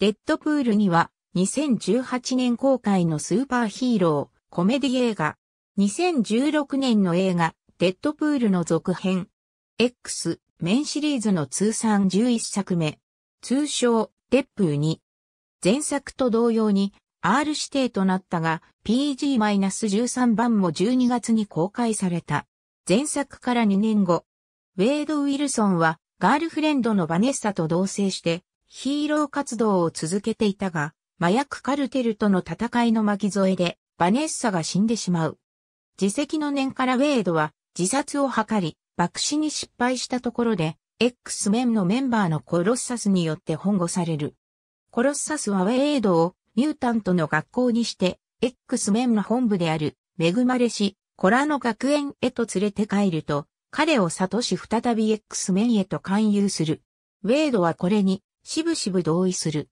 デッドプールには2018年公開のスーパーヒーロー、コメディ映画。2016年の映画、デッドプールの続編。X、メンシリーズの通算11作目。通称、デップー2。前作と同様に R 指定となったが PG-13 版も12月に公開された。前作から2年後、ウェイド・ウィルソンはガールフレンドのバネッサと同棲してヒーロー活動を続けていたが、麻薬カルテルとの戦いの巻き添えで、バネッサが死んでしまう。自責の念からウェイドは自殺を図り、爆死に失敗したところで、X メンのメンバーのコロッサスによって保護される。コロッサスはウェイドをミュータントの学校にして、X メンの本部である、恵まれし、コラの学園へと連れて帰ると、彼を悟し再び X メンへと勧誘する。ウェイドはこれにしぶしぶ同意する。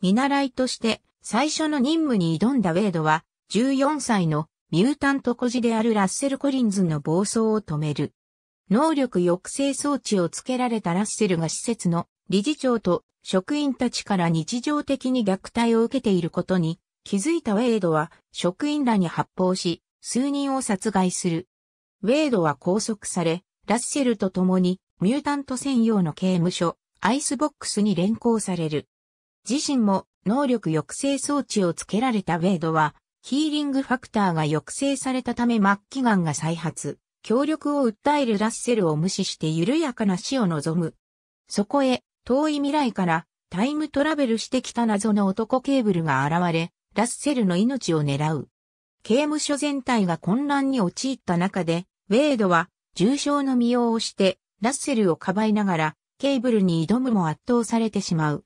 見習いとして最初の任務に挑んだウェイドは14歳のミュータント孤児であるラッセル・コリンズの暴走を止める。能力抑制装置をつけられたラッセルが施設の理事長と職員たちから日常的に虐待を受けていることに気づいたウェイドは職員らに発砲し数人を殺害する。ウェイドは拘束され、ラッセルと共にミュータント専用の刑務所アイスボックスに連行される。自身も能力抑制装置をつけられたウェイドは、ヒーリングファクターが抑制されたため末期癌が再発、協力を訴えるラッセルを無視して緩やかな死を望む。そこへ、遠い未来からタイムトラベルしてきた謎の男ケーブルが現れ、ラッセルの命を狙う。刑務所全体が混乱に陥った中で、ウェイドは重傷の身を押して、ラッセルをかばいながら、ケーブルに挑むも圧倒されてしまう。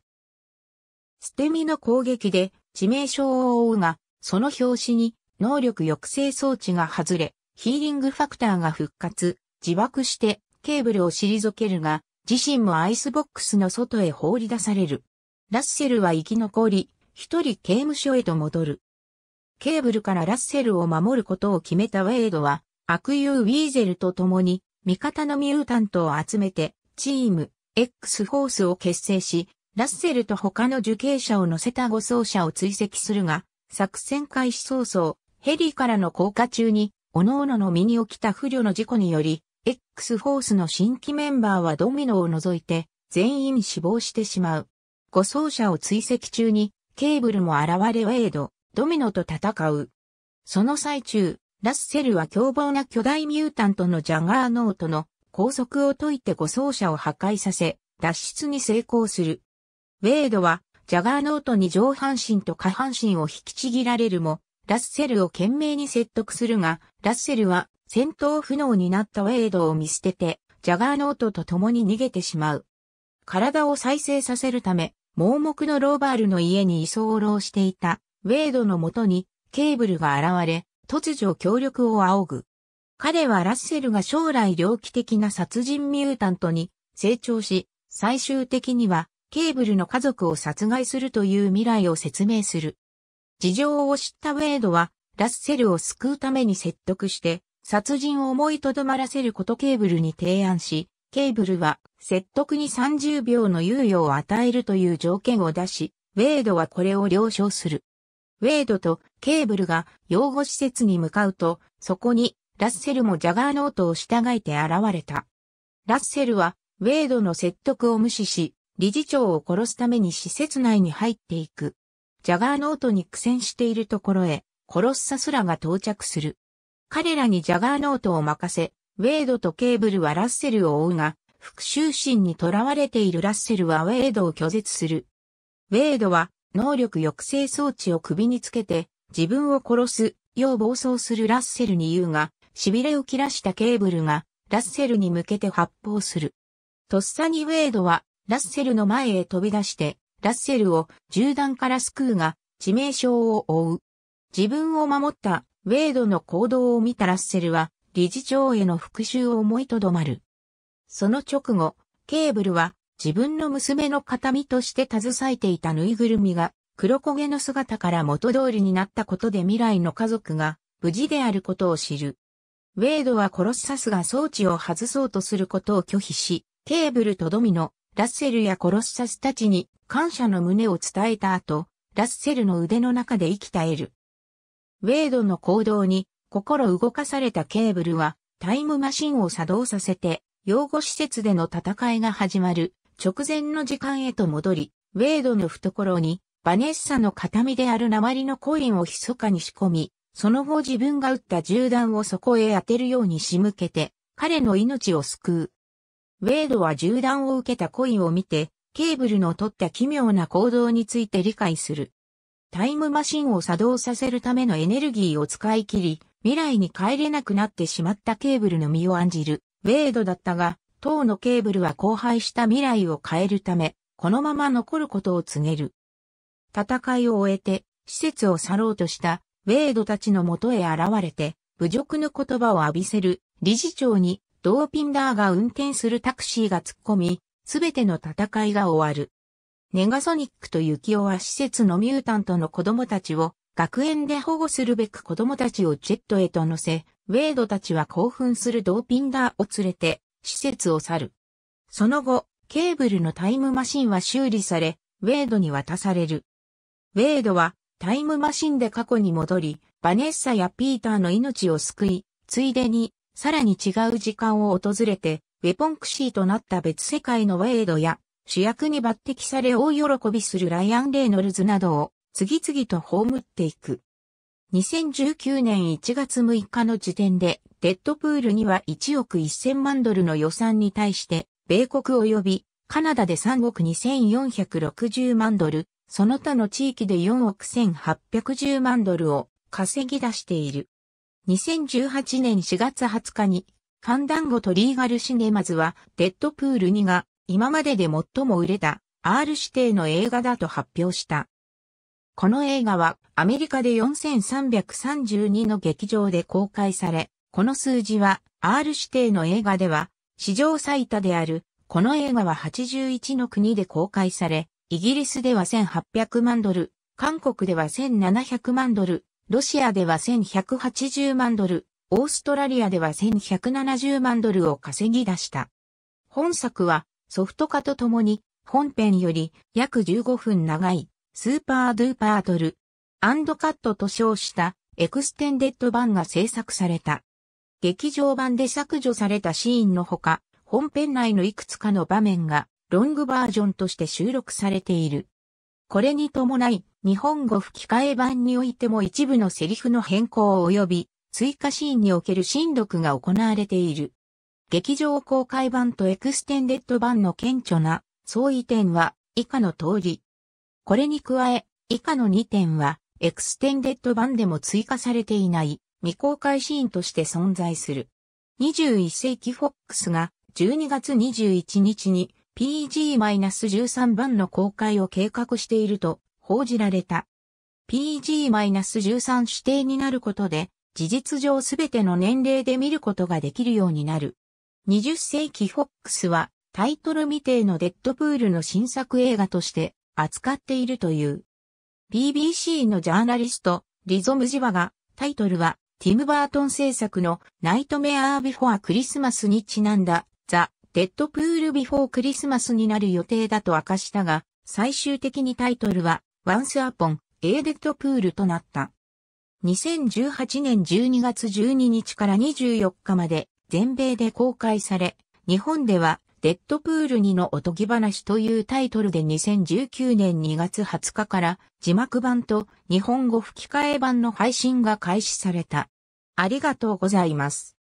捨て身の攻撃で致命傷を負うが、その表紙に能力抑制装置が外れ、ヒーリングファクターが復活、自爆してケーブルを退けるが、自身もアイスボックスの外へ放り出される。ラッセルは生き残り、一人刑務所へと戻る。ケーブルからラッセルを守ることを決めたウェイドは、悪友ウィーゼルと共に、味方のミュータントを集めて、チーム、X フォースを結成し、ラッセルと他の受刑者を乗せた護送車を追跡するが、作戦開始早々、ヘリからの降下中に、各々の身に起きた不慮の事故により、X フォースの新規メンバーはドミノを除いて、全員死亡してしまう。護送車を追跡中に、ケーブルも現れウェイド、ドミノと戦う。その最中、ラッセルは凶暴な巨大ミュータントのジャガーノートの高速を解いて護送車を破壊させ、脱出に成功する。ウェイドは、ジャガーノートに上半身と下半身を引きちぎられるも、ラッセルを懸命に説得するが、ラッセルは戦闘不能になったウェイドを見捨てて、ジャガーノートと共に逃げてしまう。体を再生させるため、盲目のローバールの家に居候していたウェイドのもとにケーブルが現れ、突如協力を仰ぐ。彼はラッセルが将来猟奇的な殺人ミュータントに成長し、最終的にはケーブルの家族を殺害するという未来を説明する。事情を知ったウェードは、ラッセルを救うために説得して、殺人を思いとどまらせることケーブルに提案し、ケーブルは説得に30秒の猶予を与えるという条件を出し、ウェードはこれを了承する。ウェードとケーブルが養護施設に向かうと、そこにラッセルもジャガーノートを従えて現れた。ラッセルは、ウェイドの説得を無視し、理事長を殺すために施設内に入っていく。ジャガーノートに苦戦しているところへ、殺すさサスらが到着する。彼らにジャガーノートを任せ、ウェイドとケーブルはラッセルを追うが、復讐心にとらわれているラッセルはウェイドを拒絶する。ウェイドは能力抑制装置を首につけて自分を殺すよう暴走するラッセルに言うが、痺れを切らしたケーブルがラッセルに向けて発砲する。とっさにウェイドはラッセルの前へ飛び出して、ラッセルを銃弾から救うが、致命傷を負う。自分を守ったウェイドの行動を見たラッセルは、理事長への復讐を思いとどまる。その直後、ケーブルは自分の娘の形見として携えていたぬいぐるみが黒焦げの姿から元通りになったことで未来の家族が無事であることを知る。ウェイドはコロッサスが装置を外そうとすることを拒否し、ケーブルとドミノ、ラッセルやコロッサスたちに感謝の胸を伝えた後、ラッセルの腕の中で生き絶える。ウェイドの行動に心動かされたケーブルはタイムマシンを作動させて養護施設での戦いが始まる直前の時間へと戻り、ウェイドの懐にバネッサの形見である鉛のコインを密かに仕込み、その後自分が撃った銃弾をそこへ当てるように仕向けて、彼の命を救う。ウェイドは銃弾を受けたコインを見て、ケーブルの取った奇妙な行動について理解する。タイムマシンを作動させるためのエネルギーを使い切り、未来に帰れなくなってしまったケーブルの身を案じる、ウェイドだったが、当のケーブルは荒廃した未来を変えるため、このまま残ることを告げる。戦いを終えて、施設を去ろうとしたウェイドたちの元へ現れて、侮辱の言葉を浴びせる理事長にドーピンダーが運転するタクシーが突っ込み、すべての戦いが終わる。ネガソニックとユキオは施設のミュータントの子供たちを学園で保護するべく子供たちをジェットへと乗せ、ウェイドたちは興奮するドーピンダーを連れて施設を去る。その後、ケーブルのタイムマシンは修理され、ウェイドに渡される。ウェイドはタイムマシンで過去に戻り、バネッサやピーターの命を救い、ついでに、さらに違う時間を訪れて、ウェポンクシーとなった別世界のウェイドや、主役に抜擢され大喜びするライアン・レイノルズなどを、次々と葬っていく。2019年1月6日の時点で、デッドプールには1億1000万ドルの予算に対して、米国及びカナダで3億2460万ドル、その他の地域で4億1810万ドルを稼ぎ出している。2018年4月20日に、ファンダンゴとリーガルシネマズは、デッドプール2が今までで最も売れた R 指定の映画だと発表した。この映画はアメリカで4332の劇場で公開され、この数字は R 指定の映画では史上最多である、この映画は81の国で公開され、イギリスでは1800万ドル、韓国では1700万ドル、ロシアでは1180万ドル、オーストラリアでは1170万ドルを稼ぎ出した。本作はソフト化とともに本編より約15分長いスーパードゥーパードルアンドカットと称したエクステンデッド版が制作された。劇場版で削除されたシーンのほか、本編内のいくつかの場面がロングバージョンとして収録されている。これに伴い、日本語吹き替え版においても一部のセリフの変更及び、追加シーンにおける新読が行われている。劇場公開版とエクステンデッド版の顕著な相違点は以下の通り。これに加え、以下の2点は、エクステンデッド版でも追加されていない未公開シーンとして存在する。21世紀フォックスが12月21日に PG-13 版の公開を計画していると報じられた。PG-13 指定になることで、事実上すべての年齢で見ることができるようになる。20世紀フォックスはタイトル未定のデッドプールの新作映画として扱っているという。BBC のジャーナリスト、リゾムジワが、タイトルは、ティム・バートン制作のナイトメアー・ビフォア・クリスマスにちなんだ、ザ・デッドプールビフォークリスマスになる予定だと明かしたが、最終的にタイトルはワンスアポン、エー a ッド・プールとなった。2018年12月12日から24日まで全米で公開され、日本ではデッドプール2のおとぎ話というタイトルで2019年2月20日から字幕版と日本語吹き替え版の配信が開始された。ありがとうございます。